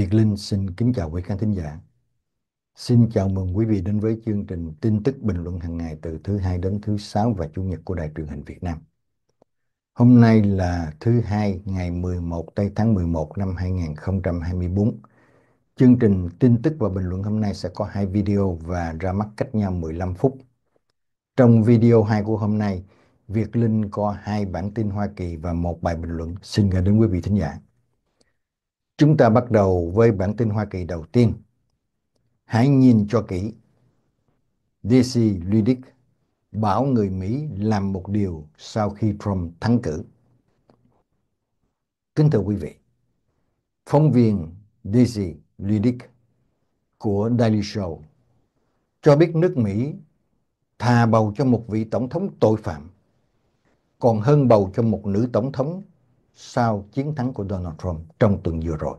Việt Linh xin kính chào quý khán thính giả. Xin chào mừng quý vị đến với chương trình tin tức bình luận hàng ngày từ thứ hai đến thứ sáu và chủ nhật của Đài truyền hình Việt Nam. Hôm nay là thứ hai ngày 11 tây tháng 11 năm 2024. Chương trình tin tức và bình luận hôm nay sẽ có hai video và ra mắt cách nhau 15 phút. Trong video 2 của hôm nay, Việt Linh có hai bản tin Hoa Kỳ và một bài bình luận xin gửi đến quý vị thính giả. Chúng ta bắt đầu với bản tin Hoa Kỳ đầu tiên. Hãy nhìn cho kỹ. DC Lydic bảo người Mỹ làm một điều sau khi Trump thắng cử. Kính thưa quý vị, phóng viên DC Lydic của Daily Show cho biết nước Mỹ thà bầu cho một vị tổng thống tội phạm còn hơn bầu cho một nữ tổng thống sau chiến thắng của Donald Trump trong tuần vừa rồi.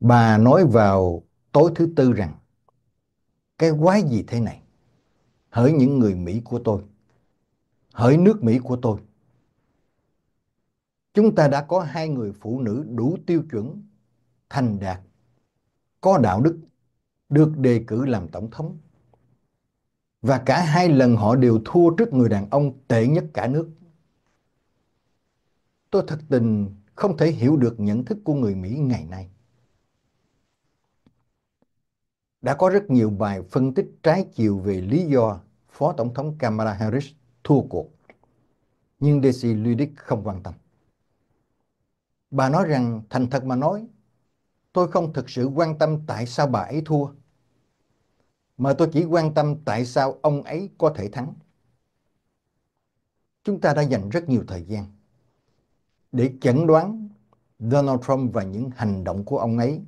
Bà nói vào tối thứ tư rằng cái quái gì thế này? Hỡi những người Mỹ của tôi, hỡi nước Mỹ của tôi. Chúng ta đã có hai người phụ nữ đủ tiêu chuẩn, thành đạt, có đạo đức, được đề cử làm tổng thống. Và cả hai lần họ đều thua trước người đàn ông tệ nhất cả nước tôi thật tình không thể hiểu được nhận thức của người Mỹ ngày nay. Đã có rất nhiều bài phân tích trái chiều về lý do Phó Tổng thống Kamala Harris thua cuộc, nhưng Desi Ludic không quan tâm. Bà nói rằng, thành thật mà nói, tôi không thực sự quan tâm tại sao bà ấy thua, mà tôi chỉ quan tâm tại sao ông ấy có thể thắng. Chúng ta đã dành rất nhiều thời gian để chẩn đoán Donald Trump và những hành động của ông ấy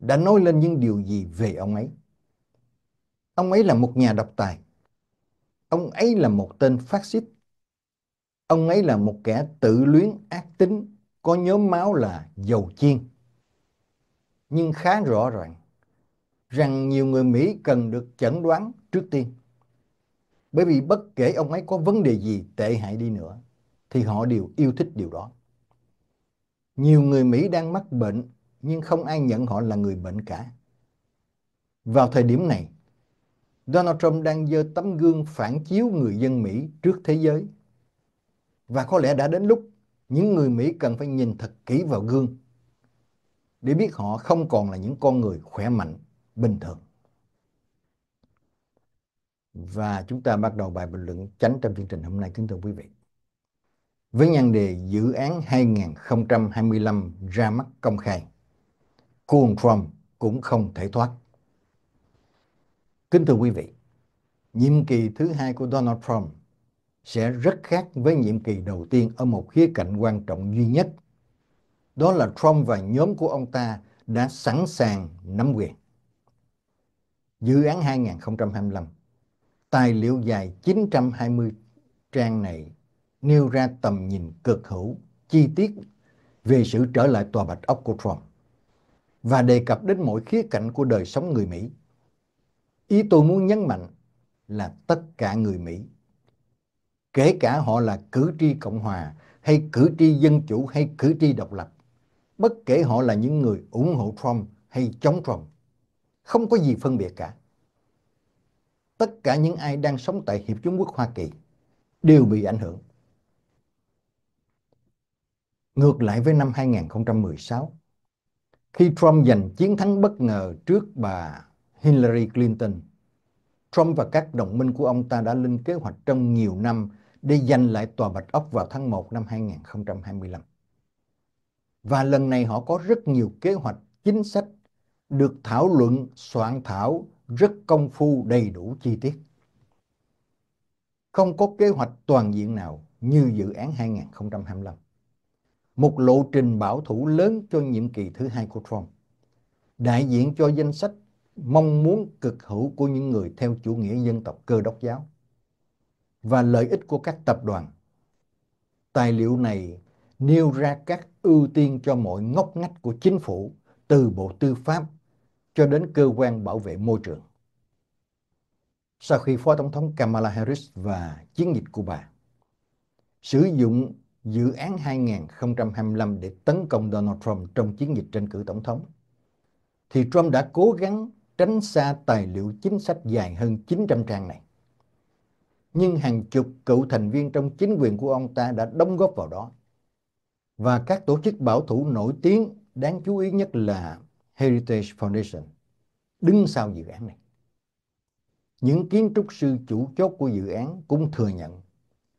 đã nói lên những điều gì về ông ấy. Ông ấy là một nhà độc tài. Ông ấy là một tên phát xít. Ông ấy là một kẻ tự luyến ác tính, có nhóm máu là dầu chiên. Nhưng khá rõ ràng rằng nhiều người Mỹ cần được chẩn đoán trước tiên. Bởi vì bất kể ông ấy có vấn đề gì tệ hại đi nữa, thì họ đều yêu thích điều đó. Nhiều người Mỹ đang mắc bệnh nhưng không ai nhận họ là người bệnh cả. Vào thời điểm này, Donald Trump đang dơ tấm gương phản chiếu người dân Mỹ trước thế giới. Và có lẽ đã đến lúc những người Mỹ cần phải nhìn thật kỹ vào gương để biết họ không còn là những con người khỏe mạnh, bình thường. Và chúng ta bắt đầu bài bình luận tránh trong chương trình hôm nay, kính thưa quý vị với nhan đề Dự án 2025 ra mắt công khai. Cuồng Trump cũng không thể thoát. Kính thưa quý vị, nhiệm kỳ thứ hai của Donald Trump sẽ rất khác với nhiệm kỳ đầu tiên ở một khía cạnh quan trọng duy nhất. Đó là Trump và nhóm của ông ta đã sẵn sàng nắm quyền. Dự án 2025, tài liệu dài 920 trang này nêu ra tầm nhìn cực hữu, chi tiết về sự trở lại tòa bạch ốc của Trump và đề cập đến mọi khía cạnh của đời sống người Mỹ. Ý tôi muốn nhấn mạnh là tất cả người Mỹ, kể cả họ là cử tri Cộng Hòa hay cử tri Dân Chủ hay cử tri độc lập, bất kể họ là những người ủng hộ Trump hay chống Trump, không có gì phân biệt cả. Tất cả những ai đang sống tại Hiệp Trung Quốc Hoa Kỳ đều bị ảnh hưởng ngược lại với năm 2016 khi Trump giành chiến thắng bất ngờ trước bà Hillary Clinton. Trump và các đồng minh của ông ta đã lên kế hoạch trong nhiều năm để giành lại tòa Bạch Ốc vào tháng 1 năm 2025. Và lần này họ có rất nhiều kế hoạch, chính sách được thảo luận, soạn thảo rất công phu đầy đủ chi tiết. Không có kế hoạch toàn diện nào như dự án 2025 một lộ trình bảo thủ lớn cho nhiệm kỳ thứ hai của Trump, đại diện cho danh sách mong muốn cực hữu của những người theo chủ nghĩa dân tộc cơ đốc giáo và lợi ích của các tập đoàn. Tài liệu này nêu ra các ưu tiên cho mọi ngóc ngách của chính phủ từ Bộ Tư pháp cho đến cơ quan bảo vệ môi trường. Sau khi Phó Tổng thống Kamala Harris và chiến dịch của bà sử dụng dự án 2025 để tấn công Donald Trump trong chiến dịch tranh cử tổng thống. Thì Trump đã cố gắng tránh xa tài liệu chính sách dài hơn 900 trang này. Nhưng hàng chục cựu thành viên trong chính quyền của ông ta đã đóng góp vào đó. Và các tổ chức bảo thủ nổi tiếng đáng chú ý nhất là Heritage Foundation đứng sau dự án này. Những kiến trúc sư chủ chốt của dự án cũng thừa nhận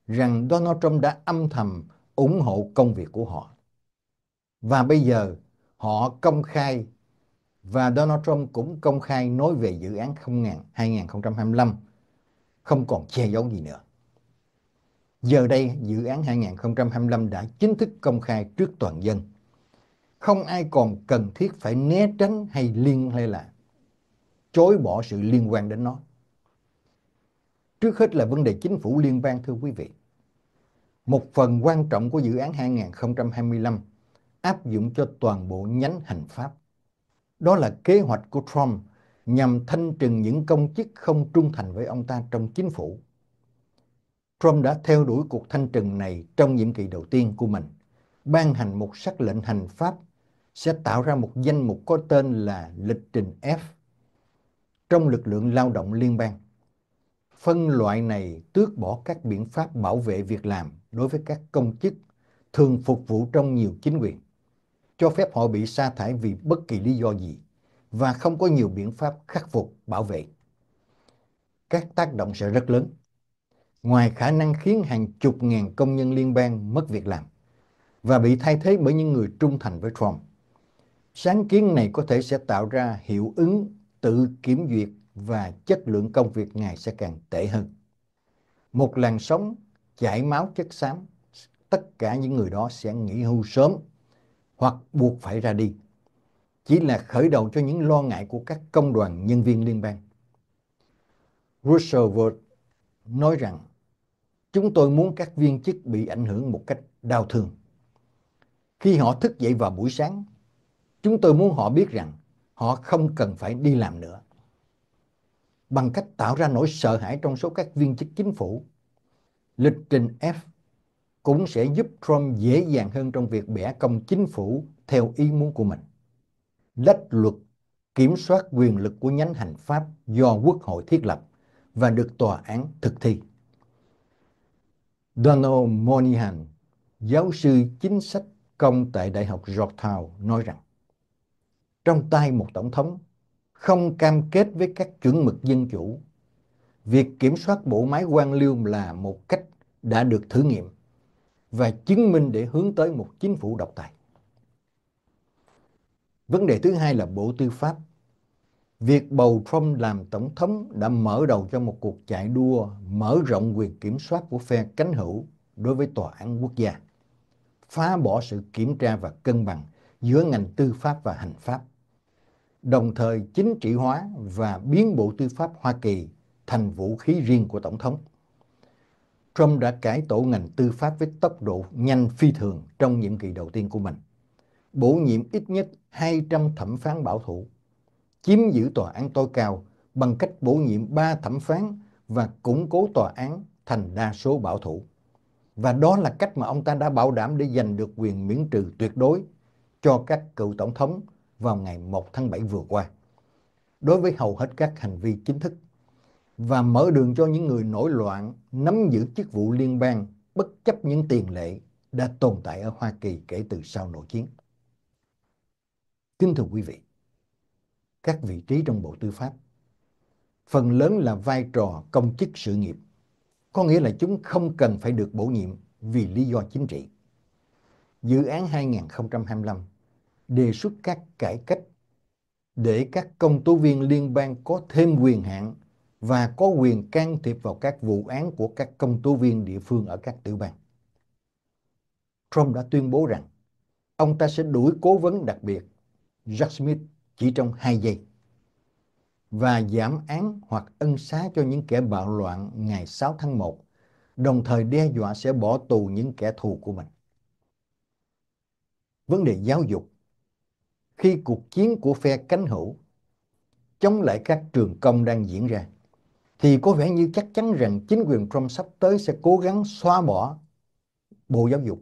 rằng Donald Trump đã âm thầm ủng hộ công việc của họ. Và bây giờ họ công khai và Donald Trump cũng công khai nói về dự án 2025 không còn che giấu gì nữa. Giờ đây dự án 2025 đã chính thức công khai trước toàn dân. Không ai còn cần thiết phải né tránh hay liên hay là chối bỏ sự liên quan đến nó. Trước hết là vấn đề chính phủ liên bang thưa quý vị. Một phần quan trọng của dự án 2025 áp dụng cho toàn bộ nhánh hành pháp. Đó là kế hoạch của Trump nhằm thanh trừng những công chức không trung thành với ông ta trong chính phủ. Trump đã theo đuổi cuộc thanh trừng này trong nhiệm kỳ đầu tiên của mình, ban hành một sắc lệnh hành pháp sẽ tạo ra một danh mục có tên là lịch trình F trong lực lượng lao động liên bang. Phân loại này tước bỏ các biện pháp bảo vệ việc làm đối với các công chức thường phục vụ trong nhiều chính quyền, cho phép họ bị sa thải vì bất kỳ lý do gì và không có nhiều biện pháp khắc phục bảo vệ. Các tác động sẽ rất lớn. Ngoài khả năng khiến hàng chục ngàn công nhân liên bang mất việc làm và bị thay thế bởi những người trung thành với Trump, sáng kiến này có thể sẽ tạo ra hiệu ứng tự kiểm duyệt và chất lượng công việc ngài sẽ càng tệ hơn. Một làn sóng chảy máu chất xám, tất cả những người đó sẽ nghỉ hưu sớm hoặc buộc phải ra đi. Chỉ là khởi đầu cho những lo ngại của các công đoàn nhân viên liên bang. Roosevelt nói rằng chúng tôi muốn các viên chức bị ảnh hưởng một cách đau thương. Khi họ thức dậy vào buổi sáng, chúng tôi muốn họ biết rằng họ không cần phải đi làm nữa bằng cách tạo ra nỗi sợ hãi trong số các viên chức chính phủ. Lịch trình F cũng sẽ giúp Trump dễ dàng hơn trong việc bẻ cong chính phủ theo ý muốn của mình. Lách luật kiểm soát quyền lực của nhánh hành pháp do Quốc hội thiết lập và được tòa án thực thi. Donald Moynihan, giáo sư chính sách công tại Đại học Georgetown nói rằng trong tay một tổng thống không cam kết với các chuẩn mực dân chủ. Việc kiểm soát bộ máy quan liêu là một cách đã được thử nghiệm và chứng minh để hướng tới một chính phủ độc tài. Vấn đề thứ hai là Bộ Tư pháp. Việc bầu Trump làm tổng thống đã mở đầu cho một cuộc chạy đua mở rộng quyền kiểm soát của phe cánh hữu đối với Tòa án quốc gia, phá bỏ sự kiểm tra và cân bằng giữa ngành tư pháp và hành pháp đồng thời chính trị hóa và biến Bộ Tư pháp Hoa Kỳ thành vũ khí riêng của Tổng thống. Trump đã cải tổ ngành tư pháp với tốc độ nhanh phi thường trong nhiệm kỳ đầu tiên của mình. Bổ nhiệm ít nhất 200 thẩm phán bảo thủ, chiếm giữ tòa án tối cao bằng cách bổ nhiệm 3 thẩm phán và củng cố tòa án thành đa số bảo thủ. Và đó là cách mà ông ta đã bảo đảm để giành được quyền miễn trừ tuyệt đối cho các cựu tổng thống vào ngày 1 tháng 7 vừa qua đối với hầu hết các hành vi chính thức và mở đường cho những người nổi loạn nắm giữ chức vụ liên bang bất chấp những tiền lệ đã tồn tại ở Hoa Kỳ kể từ sau nội chiến. Kính thưa quý vị, các vị trí trong Bộ Tư pháp phần lớn là vai trò công chức sự nghiệp, có nghĩa là chúng không cần phải được bổ nhiệm vì lý do chính trị. Dự án 2025 đề xuất các cải cách để các công tố viên liên bang có thêm quyền hạn và có quyền can thiệp vào các vụ án của các công tố viên địa phương ở các tiểu bang. Trump đã tuyên bố rằng ông ta sẽ đuổi cố vấn đặc biệt Jack Smith chỉ trong 2 giây và giảm án hoặc ân xá cho những kẻ bạo loạn ngày 6 tháng 1, đồng thời đe dọa sẽ bỏ tù những kẻ thù của mình. Vấn đề giáo dục khi cuộc chiến của phe cánh hữu chống lại các trường công đang diễn ra, thì có vẻ như chắc chắn rằng chính quyền Trump sắp tới sẽ cố gắng xóa bỏ Bộ Giáo dục.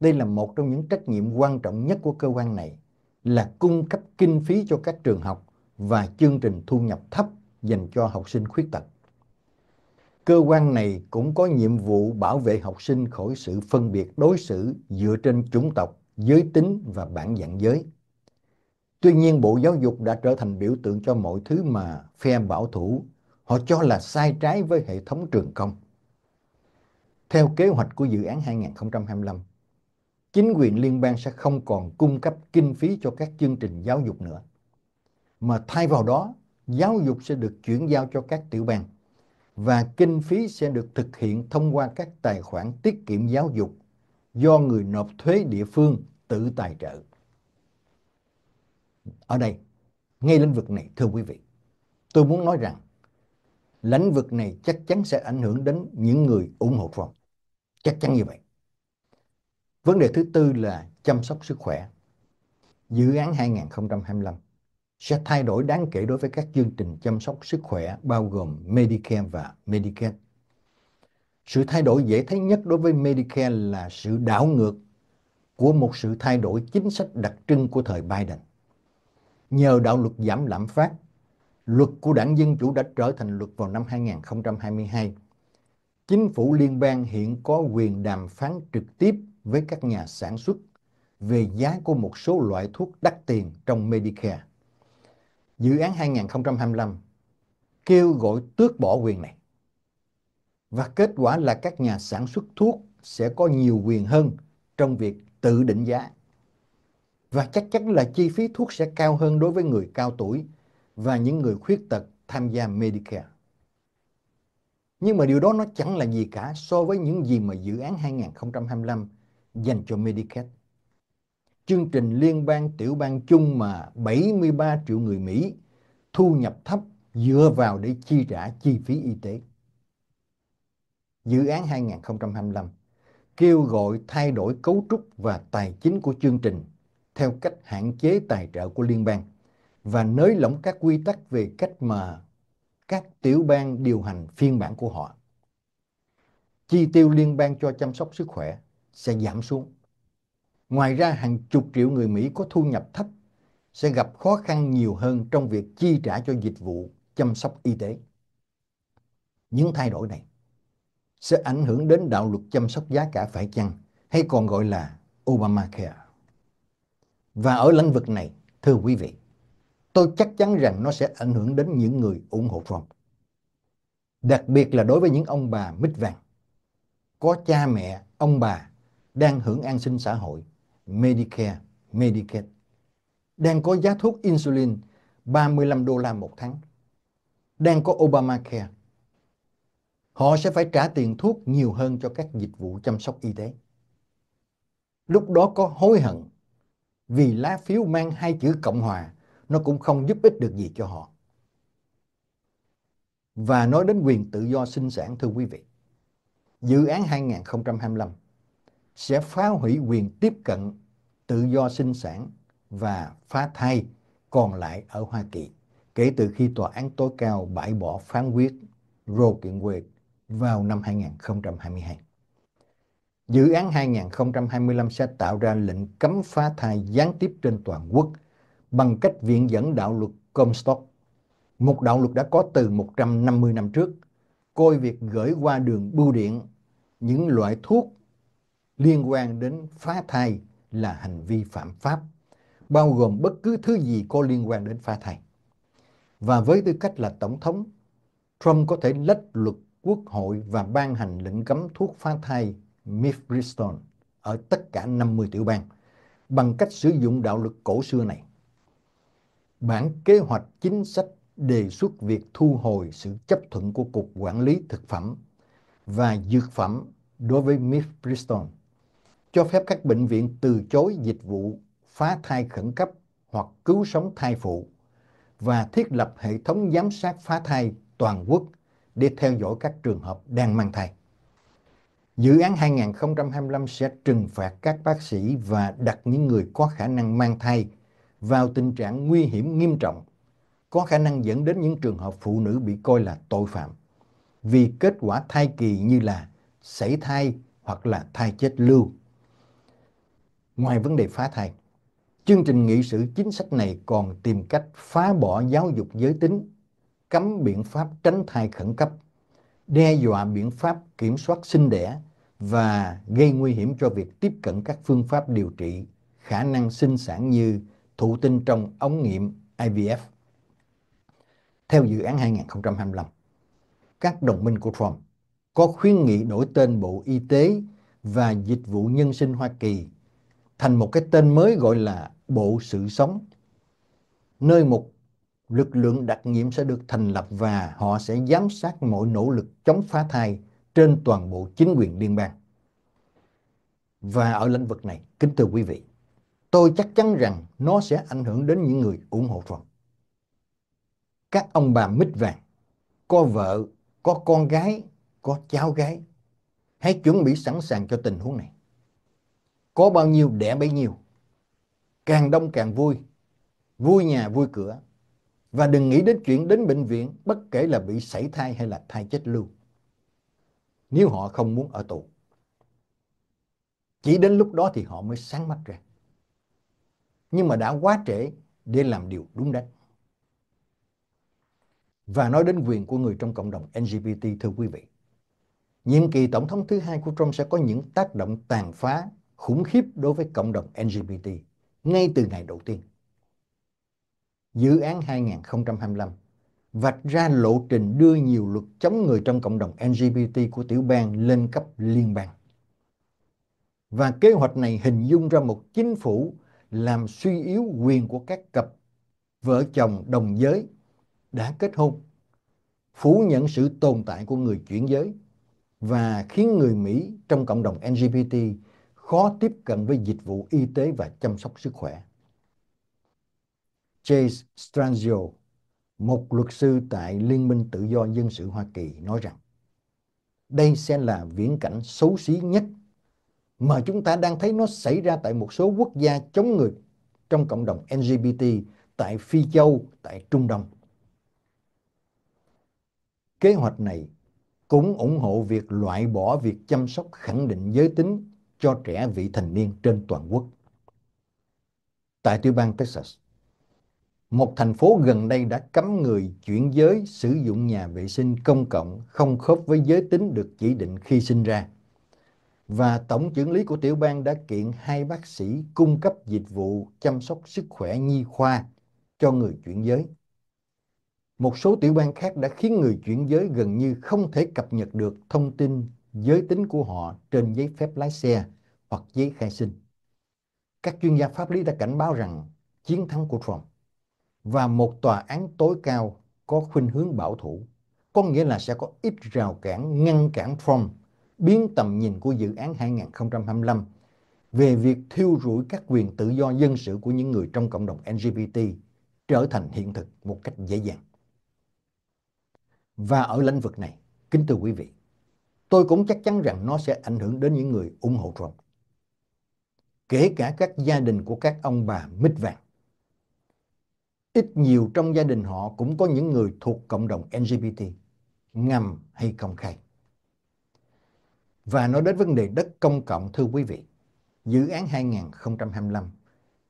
Đây là một trong những trách nhiệm quan trọng nhất của cơ quan này là cung cấp kinh phí cho các trường học và chương trình thu nhập thấp dành cho học sinh khuyết tật. Cơ quan này cũng có nhiệm vụ bảo vệ học sinh khỏi sự phân biệt đối xử dựa trên chủng tộc giới tính và bản dạng giới. Tuy nhiên Bộ Giáo dục đã trở thành biểu tượng cho mọi thứ mà phe bảo thủ họ cho là sai trái với hệ thống trường công. Theo kế hoạch của dự án 2025, chính quyền liên bang sẽ không còn cung cấp kinh phí cho các chương trình giáo dục nữa. Mà thay vào đó, giáo dục sẽ được chuyển giao cho các tiểu bang và kinh phí sẽ được thực hiện thông qua các tài khoản tiết kiệm giáo dục do người nộp thuế địa phương tự tài trợ. Ở đây, ngay lĩnh vực này thưa quý vị, tôi muốn nói rằng lĩnh vực này chắc chắn sẽ ảnh hưởng đến những người ủng hộ Trump. Chắc chắn như vậy. Vấn đề thứ tư là chăm sóc sức khỏe. Dự án 2025 sẽ thay đổi đáng kể đối với các chương trình chăm sóc sức khỏe bao gồm Medicare và Medicaid. Sự thay đổi dễ thấy nhất đối với Medicare là sự đảo ngược của một sự thay đổi chính sách đặc trưng của thời Biden. Nhờ đạo luật giảm lạm phát, luật của đảng Dân Chủ đã trở thành luật vào năm 2022. Chính phủ liên bang hiện có quyền đàm phán trực tiếp với các nhà sản xuất về giá của một số loại thuốc đắt tiền trong Medicare. Dự án 2025 kêu gọi tước bỏ quyền này. Và kết quả là các nhà sản xuất thuốc sẽ có nhiều quyền hơn trong việc tự định giá. Và chắc chắn là chi phí thuốc sẽ cao hơn đối với người cao tuổi và những người khuyết tật tham gia Medicare. Nhưng mà điều đó nó chẳng là gì cả so với những gì mà dự án 2025 dành cho Medicare. Chương trình liên bang tiểu bang chung mà 73 triệu người Mỹ thu nhập thấp dựa vào để chi trả chi phí y tế dự án 2025 kêu gọi thay đổi cấu trúc và tài chính của chương trình theo cách hạn chế tài trợ của liên bang và nới lỏng các quy tắc về cách mà các tiểu bang điều hành phiên bản của họ. Chi tiêu liên bang cho chăm sóc sức khỏe sẽ giảm xuống. Ngoài ra hàng chục triệu người Mỹ có thu nhập thấp sẽ gặp khó khăn nhiều hơn trong việc chi trả cho dịch vụ chăm sóc y tế. Những thay đổi này sẽ ảnh hưởng đến đạo luật chăm sóc giá cả phải chăng hay còn gọi là Obamacare. Và ở lĩnh vực này, thưa quý vị, tôi chắc chắn rằng nó sẽ ảnh hưởng đến những người ủng hộ Trump. Đặc biệt là đối với những ông bà mít vàng, có cha mẹ, ông bà đang hưởng an sinh xã hội, Medicare, Medicaid, đang có giá thuốc insulin 35 đô la một tháng, đang có Obamacare họ sẽ phải trả tiền thuốc nhiều hơn cho các dịch vụ chăm sóc y tế. Lúc đó có hối hận vì lá phiếu mang hai chữ Cộng Hòa nó cũng không giúp ích được gì cho họ. Và nói đến quyền tự do sinh sản thưa quý vị, dự án 2025 sẽ phá hủy quyền tiếp cận tự do sinh sản và phá thai còn lại ở Hoa Kỳ kể từ khi Tòa án tối cao bãi bỏ phán quyết Roe kiện Wade vào năm 2022. Dự án 2025 sẽ tạo ra lệnh cấm phá thai gián tiếp trên toàn quốc bằng cách viện dẫn đạo luật Comstock. Một đạo luật đã có từ 150 năm trước, coi việc gửi qua đường bưu điện những loại thuốc liên quan đến phá thai là hành vi phạm pháp, bao gồm bất cứ thứ gì có liên quan đến phá thai. Và với tư cách là Tổng thống, Trump có thể lách luật Quốc hội và ban hành lệnh cấm thuốc phá thai Mifepristone ở tất cả 50 tiểu bang bằng cách sử dụng đạo luật cổ xưa này. Bản kế hoạch chính sách đề xuất việc thu hồi sự chấp thuận của Cục Quản lý Thực phẩm và Dược phẩm đối với Mifepristone, cho phép các bệnh viện từ chối dịch vụ phá thai khẩn cấp hoặc cứu sống thai phụ và thiết lập hệ thống giám sát phá thai toàn quốc để theo dõi các trường hợp đang mang thai. Dự án 2025 sẽ trừng phạt các bác sĩ và đặt những người có khả năng mang thai vào tình trạng nguy hiểm nghiêm trọng, có khả năng dẫn đến những trường hợp phụ nữ bị coi là tội phạm, vì kết quả thai kỳ như là sảy thai hoặc là thai chết lưu. Ngoài vấn đề phá thai, chương trình nghị sự chính sách này còn tìm cách phá bỏ giáo dục giới tính cấm biện pháp tránh thai khẩn cấp, đe dọa biện pháp kiểm soát sinh đẻ và gây nguy hiểm cho việc tiếp cận các phương pháp điều trị khả năng sinh sản như thụ tinh trong ống nghiệm IVF. Theo dự án 2025, các đồng minh của Trump có khuyến nghị đổi tên Bộ Y tế và Dịch vụ Nhân sinh Hoa Kỳ thành một cái tên mới gọi là Bộ Sự Sống, nơi một lực lượng đặc nhiệm sẽ được thành lập và họ sẽ giám sát mọi nỗ lực chống phá thai trên toàn bộ chính quyền liên bang. Và ở lĩnh vực này, kính thưa quý vị, tôi chắc chắn rằng nó sẽ ảnh hưởng đến những người ủng hộ Trump. Các ông bà mít vàng, có vợ, có con gái, có cháu gái, hãy chuẩn bị sẵn sàng cho tình huống này. Có bao nhiêu đẻ bấy nhiêu, càng đông càng vui, vui nhà vui cửa, và đừng nghĩ đến chuyện đến bệnh viện bất kể là bị sảy thai hay là thai chết lưu. Nếu họ không muốn ở tù. Chỉ đến lúc đó thì họ mới sáng mắt ra. Nhưng mà đã quá trễ để làm điều đúng đắn. Và nói đến quyền của người trong cộng đồng LGBT thưa quý vị. Nhiệm kỳ tổng thống thứ hai của Trump sẽ có những tác động tàn phá, khủng khiếp đối với cộng đồng LGBT ngay từ ngày đầu tiên dự án 2025 vạch ra lộ trình đưa nhiều luật chống người trong cộng đồng LGBT của tiểu bang lên cấp liên bang. Và kế hoạch này hình dung ra một chính phủ làm suy yếu quyền của các cặp vợ chồng đồng giới đã kết hôn, phủ nhận sự tồn tại của người chuyển giới và khiến người Mỹ trong cộng đồng LGBT khó tiếp cận với dịch vụ y tế và chăm sóc sức khỏe. Chase Strangio, một luật sư tại Liên minh Tự do Dân sự Hoa Kỳ nói rằng đây sẽ là viễn cảnh xấu xí nhất mà chúng ta đang thấy nó xảy ra tại một số quốc gia chống người trong cộng đồng LGBT tại Phi Châu, tại Trung Đông. Kế hoạch này cũng ủng hộ việc loại bỏ việc chăm sóc khẳng định giới tính cho trẻ vị thành niên trên toàn quốc. Tại tiểu bang Texas, một thành phố gần đây đã cấm người chuyển giới sử dụng nhà vệ sinh công cộng không khớp với giới tính được chỉ định khi sinh ra. Và tổng trưởng lý của tiểu bang đã kiện hai bác sĩ cung cấp dịch vụ chăm sóc sức khỏe nhi khoa cho người chuyển giới. Một số tiểu bang khác đã khiến người chuyển giới gần như không thể cập nhật được thông tin giới tính của họ trên giấy phép lái xe hoặc giấy khai sinh. Các chuyên gia pháp lý đã cảnh báo rằng chiến thắng của Trump và một tòa án tối cao có khuynh hướng bảo thủ, có nghĩa là sẽ có ít rào cản ngăn cản Trump biến tầm nhìn của dự án 2025 về việc thiêu rủi các quyền tự do dân sự của những người trong cộng đồng LGBT trở thành hiện thực một cách dễ dàng. Và ở lĩnh vực này, kính thưa quý vị, tôi cũng chắc chắn rằng nó sẽ ảnh hưởng đến những người ủng hộ Trump. Kể cả các gia đình của các ông bà mít vàng ít nhiều trong gia đình họ cũng có những người thuộc cộng đồng LGBT, ngầm hay công khai. Và nói đến vấn đề đất công cộng thưa quý vị, dự án 2025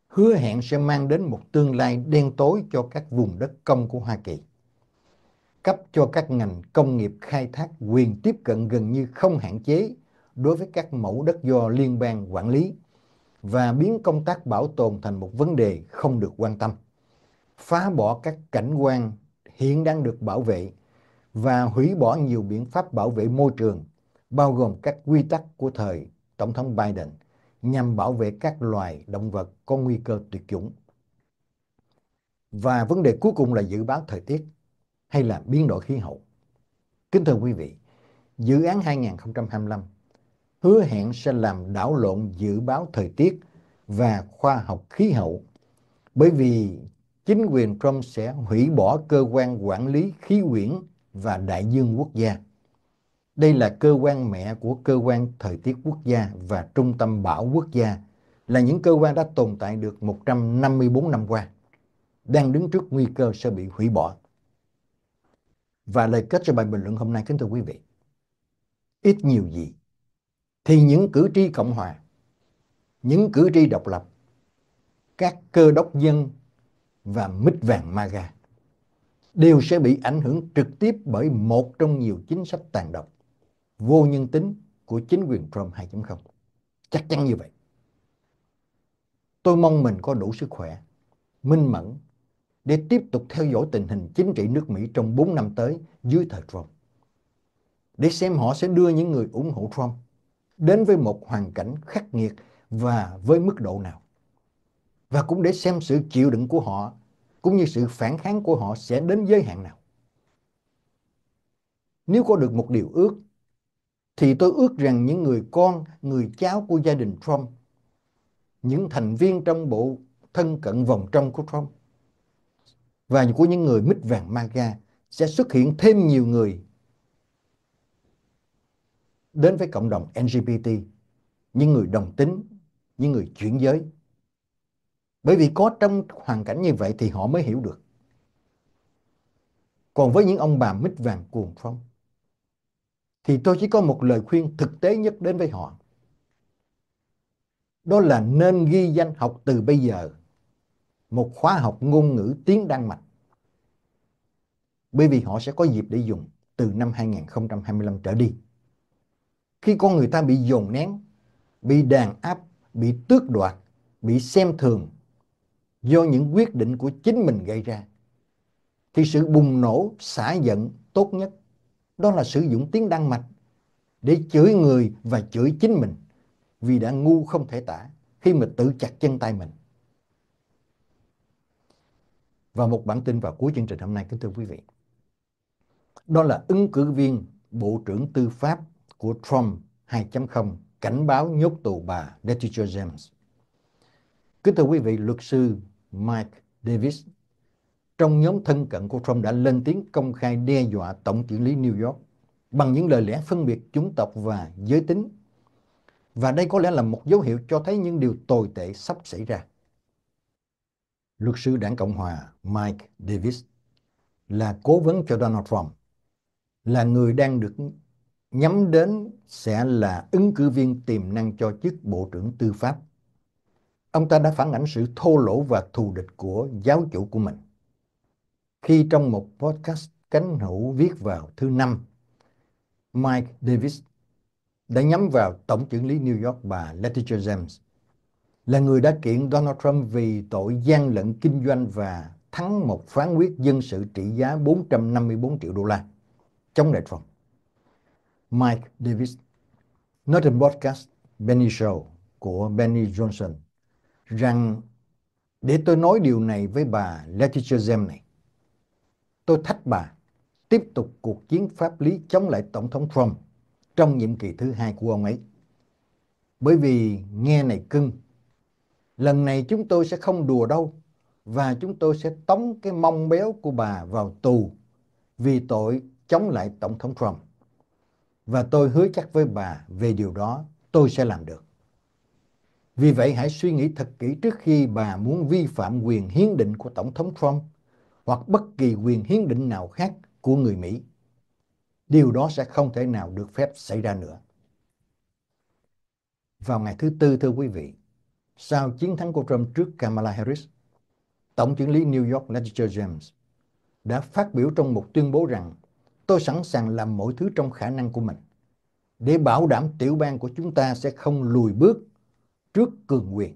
hứa hẹn sẽ mang đến một tương lai đen tối cho các vùng đất công của Hoa Kỳ. Cấp cho các ngành công nghiệp khai thác quyền tiếp cận gần như không hạn chế đối với các mẫu đất do liên bang quản lý và biến công tác bảo tồn thành một vấn đề không được quan tâm phá bỏ các cảnh quan hiện đang được bảo vệ và hủy bỏ nhiều biện pháp bảo vệ môi trường, bao gồm các quy tắc của thời Tổng thống Biden nhằm bảo vệ các loài động vật có nguy cơ tuyệt chủng. Và vấn đề cuối cùng là dự báo thời tiết hay là biến đổi khí hậu. Kính thưa quý vị, dự án 2025 hứa hẹn sẽ làm đảo lộn dự báo thời tiết và khoa học khí hậu bởi vì chính quyền Trump sẽ hủy bỏ cơ quan quản lý khí quyển và đại dương quốc gia. Đây là cơ quan mẹ của cơ quan thời tiết quốc gia và trung tâm bão quốc gia, là những cơ quan đã tồn tại được 154 năm qua, đang đứng trước nguy cơ sẽ bị hủy bỏ. Và lời kết cho bài bình luận hôm nay kính thưa quý vị, ít nhiều gì thì những cử tri Cộng hòa, những cử tri độc lập, các cơ đốc dân và mít vàng MAGA đều sẽ bị ảnh hưởng trực tiếp bởi một trong nhiều chính sách tàn độc, vô nhân tính của chính quyền Trump 2.0. Chắc chắn như vậy. Tôi mong mình có đủ sức khỏe, minh mẫn để tiếp tục theo dõi tình hình chính trị nước Mỹ trong 4 năm tới dưới thời Trump. Để xem họ sẽ đưa những người ủng hộ Trump đến với một hoàn cảnh khắc nghiệt và với mức độ nào và cũng để xem sự chịu đựng của họ cũng như sự phản kháng của họ sẽ đến giới hạn nào. Nếu có được một điều ước thì tôi ước rằng những người con, người cháu của gia đình Trump, những thành viên trong bộ thân cận vòng trong của Trump và của những người mít vàng MAGA sẽ xuất hiện thêm nhiều người đến với cộng đồng LGBT, những người đồng tính, những người chuyển giới bởi vì có trong hoàn cảnh như vậy thì họ mới hiểu được. Còn với những ông bà mít vàng cuồng phong, thì tôi chỉ có một lời khuyên thực tế nhất đến với họ. Đó là nên ghi danh học từ bây giờ một khóa học ngôn ngữ tiếng Đan Mạch. Bởi vì họ sẽ có dịp để dùng từ năm 2025 trở đi. Khi con người ta bị dồn nén, bị đàn áp, bị tước đoạt, bị xem thường, do những quyết định của chính mình gây ra thì sự bùng nổ xả giận tốt nhất đó là sử dụng tiếng đan mạch để chửi người và chửi chính mình vì đã ngu không thể tả khi mà tự chặt chân tay mình. Và một bản tin vào cuối chương trình hôm nay kính thưa quý vị. Đó là ứng cử viên Bộ trưởng Tư pháp của Trump 2.0 cảnh báo nhốt tù bà Letitia James. Kính thưa quý vị, luật sư Mike Davis trong nhóm thân cận của Trump đã lên tiếng công khai đe dọa Tổng trưởng lý New York bằng những lời lẽ phân biệt chủng tộc và giới tính. Và đây có lẽ là một dấu hiệu cho thấy những điều tồi tệ sắp xảy ra. Luật sư đảng Cộng Hòa Mike Davis là cố vấn cho Donald Trump, là người đang được nhắm đến sẽ là ứng cử viên tiềm năng cho chức Bộ trưởng Tư pháp ông ta đã phản ảnh sự thô lỗ và thù địch của giáo chủ của mình. Khi trong một podcast cánh hữu viết vào thứ năm, Mike Davis đã nhắm vào Tổng trưởng lý New York bà Letitia James, là người đã kiện Donald Trump vì tội gian lận kinh doanh và thắng một phán quyết dân sự trị giá 454 triệu đô la chống lại Trump. Mike Davis nói trên podcast Benny Show của Benny Johnson rằng để tôi nói điều này với bà Letitia James này. Tôi thách bà tiếp tục cuộc chiến pháp lý chống lại Tổng thống Trump trong nhiệm kỳ thứ hai của ông ấy. Bởi vì nghe này cưng, lần này chúng tôi sẽ không đùa đâu và chúng tôi sẽ tống cái mông béo của bà vào tù vì tội chống lại Tổng thống Trump. Và tôi hứa chắc với bà về điều đó tôi sẽ làm được. Vì vậy hãy suy nghĩ thật kỹ trước khi bà muốn vi phạm quyền hiến định của Tổng thống Trump hoặc bất kỳ quyền hiến định nào khác của người Mỹ. Điều đó sẽ không thể nào được phép xảy ra nữa. Vào ngày thứ Tư thưa quý vị, sau chiến thắng của Trump trước Kamala Harris, Tổng trưởng lý New York Ledger James đã phát biểu trong một tuyên bố rằng tôi sẵn sàng làm mọi thứ trong khả năng của mình để bảo đảm tiểu bang của chúng ta sẽ không lùi bước trước cường quyền.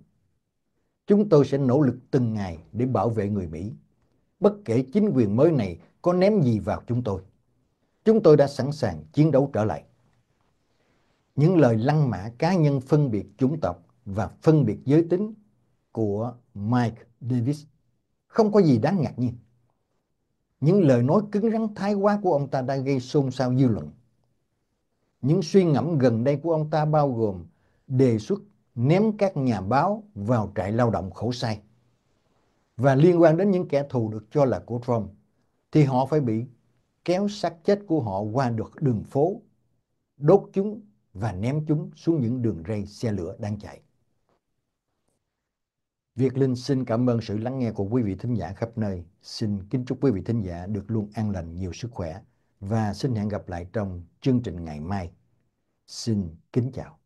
Chúng tôi sẽ nỗ lực từng ngày để bảo vệ người Mỹ, bất kể chính quyền mới này có ném gì vào chúng tôi. Chúng tôi đã sẵn sàng chiến đấu trở lại. Những lời lăng mạ cá nhân phân biệt chủng tộc và phân biệt giới tính của Mike Davis không có gì đáng ngạc nhiên. Những lời nói cứng rắn thái quá của ông ta đã gây xôn xao dư luận. Những suy ngẫm gần đây của ông ta bao gồm đề xuất ném các nhà báo vào trại lao động khổ sai. Và liên quan đến những kẻ thù được cho là của Trump, thì họ phải bị kéo xác chết của họ qua được đường phố, đốt chúng và ném chúng xuống những đường ray xe lửa đang chạy. Việt Linh xin cảm ơn sự lắng nghe của quý vị thính giả khắp nơi. Xin kính chúc quý vị thính giả được luôn an lành, nhiều sức khỏe và xin hẹn gặp lại trong chương trình ngày mai. Xin kính chào.